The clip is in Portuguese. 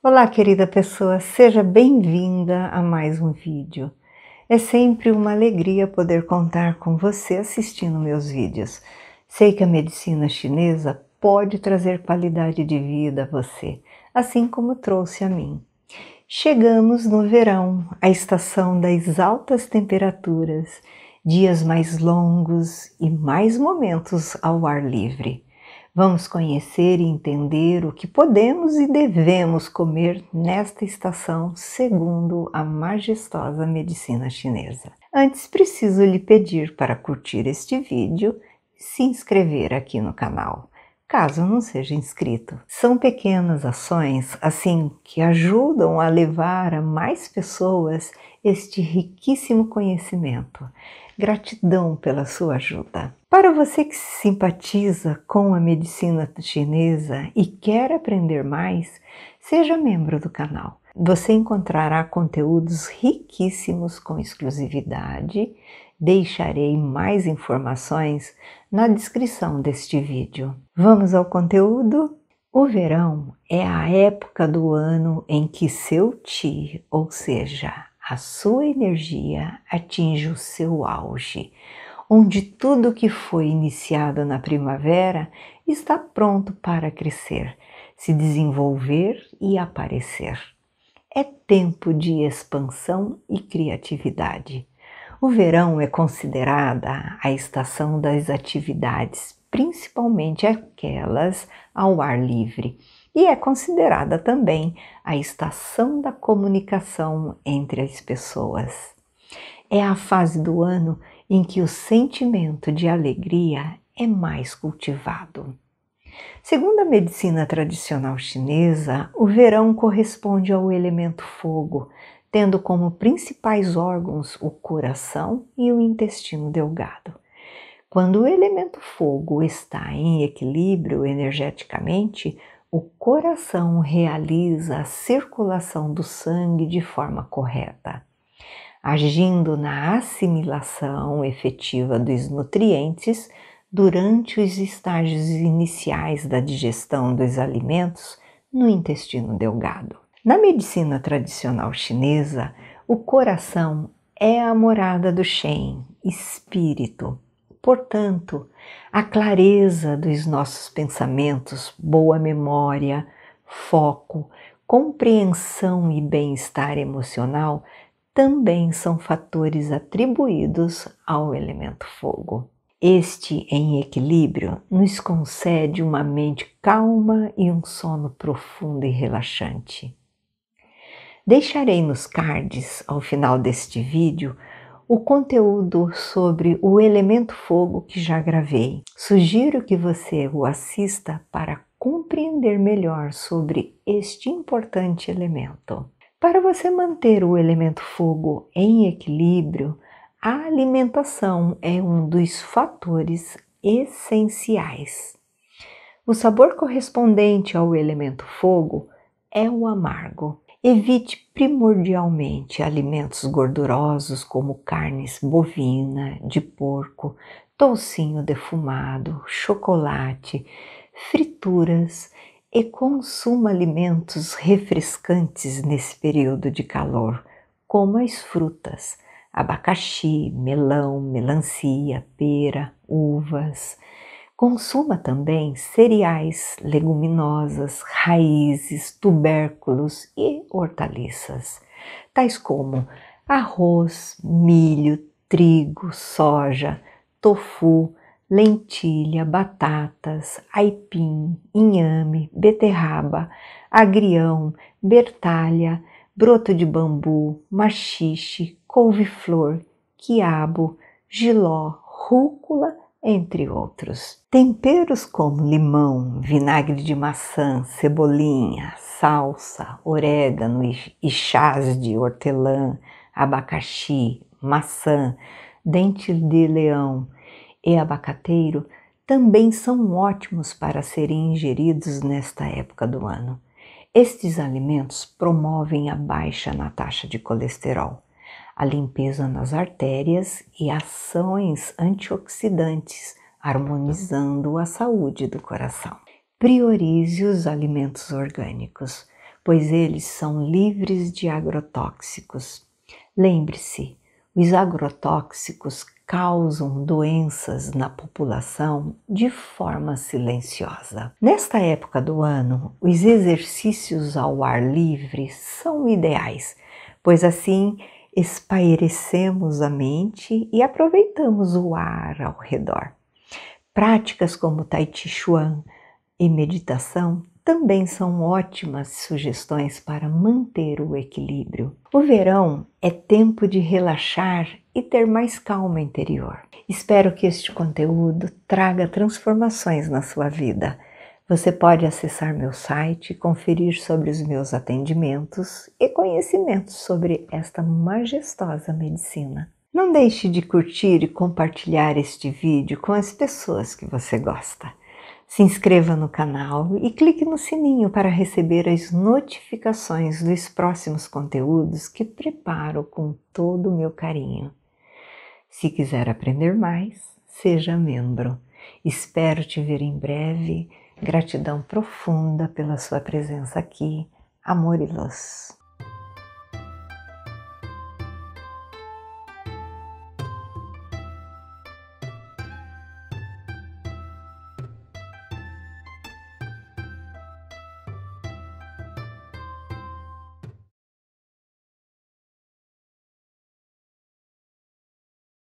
Olá, querida pessoa, seja bem-vinda a mais um vídeo. É sempre uma alegria poder contar com você assistindo meus vídeos. Sei que a medicina chinesa pode trazer qualidade de vida a você, assim como trouxe a mim. Chegamos no verão, a estação das altas temperaturas, dias mais longos e mais momentos ao ar livre. Vamos conhecer e entender o que podemos e devemos comer nesta estação, segundo a majestosa medicina chinesa. Antes, preciso lhe pedir para curtir este vídeo e se inscrever aqui no canal, caso não seja inscrito. São pequenas ações, assim, que ajudam a levar a mais pessoas este riquíssimo conhecimento. Gratidão pela sua ajuda. Para você que simpatiza com a medicina chinesa e quer aprender mais, seja membro do canal. Você encontrará conteúdos riquíssimos com exclusividade. Deixarei mais informações na descrição deste vídeo. Vamos ao conteúdo? O verão é a época do ano em que seu Ti, ou seja, a sua energia atinge o seu auge, onde tudo que foi iniciado na primavera está pronto para crescer, se desenvolver e aparecer. É tempo de expansão e criatividade. O verão é considerada a estação das atividades, principalmente aquelas ao ar livre e é considerada também a estação da comunicação entre as pessoas. É a fase do ano em que o sentimento de alegria é mais cultivado. Segundo a medicina tradicional chinesa, o verão corresponde ao elemento fogo, tendo como principais órgãos o coração e o intestino delgado. Quando o elemento fogo está em equilíbrio energeticamente, o coração realiza a circulação do sangue de forma correta, agindo na assimilação efetiva dos nutrientes durante os estágios iniciais da digestão dos alimentos no intestino delgado. Na medicina tradicional chinesa, o coração é a morada do Shen, espírito, Portanto, a clareza dos nossos pensamentos, boa memória, foco, compreensão e bem-estar emocional também são fatores atribuídos ao elemento fogo. Este em equilíbrio nos concede uma mente calma e um sono profundo e relaxante. Deixarei nos cards, ao final deste vídeo, o conteúdo sobre o elemento fogo que já gravei. Sugiro que você o assista para compreender melhor sobre este importante elemento. Para você manter o elemento fogo em equilíbrio, a alimentação é um dos fatores essenciais. O sabor correspondente ao elemento fogo é o amargo. Evite primordialmente alimentos gordurosos como carnes bovina, de porco, toucinho defumado, chocolate, frituras e consuma alimentos refrescantes nesse período de calor, como as frutas, abacaxi, melão, melancia, pera, uvas. Consuma também cereais, leguminosas, raízes, tubérculos e hortaliças, tais como arroz, milho, trigo, soja, tofu, lentilha, batatas, aipim, inhame, beterraba, agrião, bertalha, broto de bambu, machixe, couve-flor, quiabo, giló, rúcula entre outros. Temperos como limão, vinagre de maçã, cebolinha, salsa, orégano e chás de hortelã, abacaxi, maçã, dente de leão e abacateiro também são ótimos para serem ingeridos nesta época do ano. Estes alimentos promovem a baixa na taxa de colesterol, a limpeza nas artérias e ações antioxidantes, harmonizando a saúde do coração. Priorize os alimentos orgânicos, pois eles são livres de agrotóxicos. Lembre-se, os agrotóxicos causam doenças na população de forma silenciosa. Nesta época do ano, os exercícios ao ar livre são ideais, pois assim espairecemos a mente e aproveitamos o ar ao redor. Práticas como Tai Chi Chuan e meditação também são ótimas sugestões para manter o equilíbrio. O verão é tempo de relaxar e ter mais calma interior. Espero que este conteúdo traga transformações na sua vida. Você pode acessar meu site, conferir sobre os meus atendimentos e conhecimentos sobre esta majestosa medicina. Não deixe de curtir e compartilhar este vídeo com as pessoas que você gosta. Se inscreva no canal e clique no sininho para receber as notificações dos próximos conteúdos que preparo com todo o meu carinho. Se quiser aprender mais, seja membro. Espero te ver em breve Gratidão profunda pela sua presença aqui. Amor e luz.